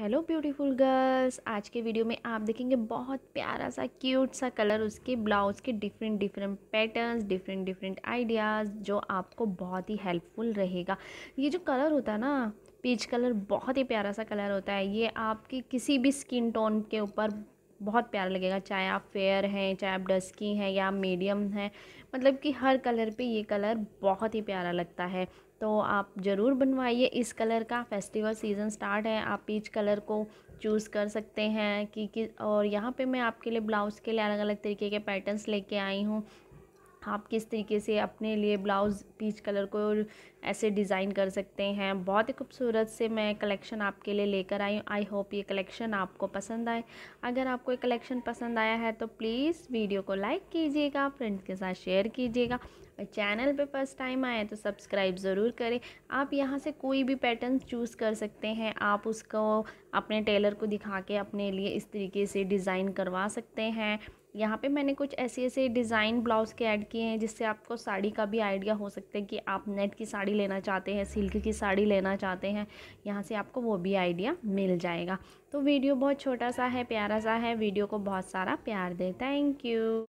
hello beautiful girls आज के video में आप देखेंगे बहुत प्यारा सा क्यूट सा कलर उसके ब्लाउज़ के different different patterns different different ideas जो आपको बहुत ही हेल्पफुल रहेगा ये जो कलर होता है ना पीच कलर बहुत ही प्यारा सा कलर होता है ये आपकी किसी भी स्किन टोन के ऊपर बहुत प्यारा लगेगा चाहे आप फेयर हैं चाहे आप डस्की हैं या मीडियम हैं मतलब कि हर कलर पे ये कलर बहुत ही प्यारा लगता है तो आप ज़रूर बनवाइए इस कलर का फेस्टिवल सीज़न स्टार्ट है आप पीच कलर को चूज़ कर सकते हैं कि कि और यहाँ पे मैं आपके लिए ब्लाउज़ के लिए अलग अलग तरीके के पैटर्न्स लेके आई हूँ आप किस तरीके से अपने लिए ब्लाउज़ पीच कलर को ऐसे डिज़ाइन कर सकते हैं बहुत ही खूबसूरत से मैं कलेक्शन आपके लिए लेकर आई हूँ आई होप ये कलेक्शन आपको पसंद आए अगर आपको ये कलेक्शन पसंद आया है तो प्लीज़ वीडियो को लाइक कीजिएगा फ्रेंड्स के साथ शेयर कीजिएगा और चैनल पे फर्स्ट टाइम आए तो सब्सक्राइब ज़रूर करें आप यहाँ से कोई भी पैटर्न चूज़ कर सकते हैं आप उसको अपने टेलर को दिखा के अपने लिए इस तरीके से डिज़ाइन करवा सकते हैं यहाँ पे मैंने कुछ ऐसे ऐसे डिज़ाइन ब्लाउज़ के ऐड किए हैं जिससे आपको साड़ी का भी आइडिया हो सकता है कि आप नेट की साड़ी लेना चाहते हैं सिल्क की साड़ी लेना चाहते हैं यहाँ से आपको वो भी आइडिया मिल जाएगा तो वीडियो बहुत छोटा सा है प्यारा सा है वीडियो को बहुत सारा प्यार दे थैंक यू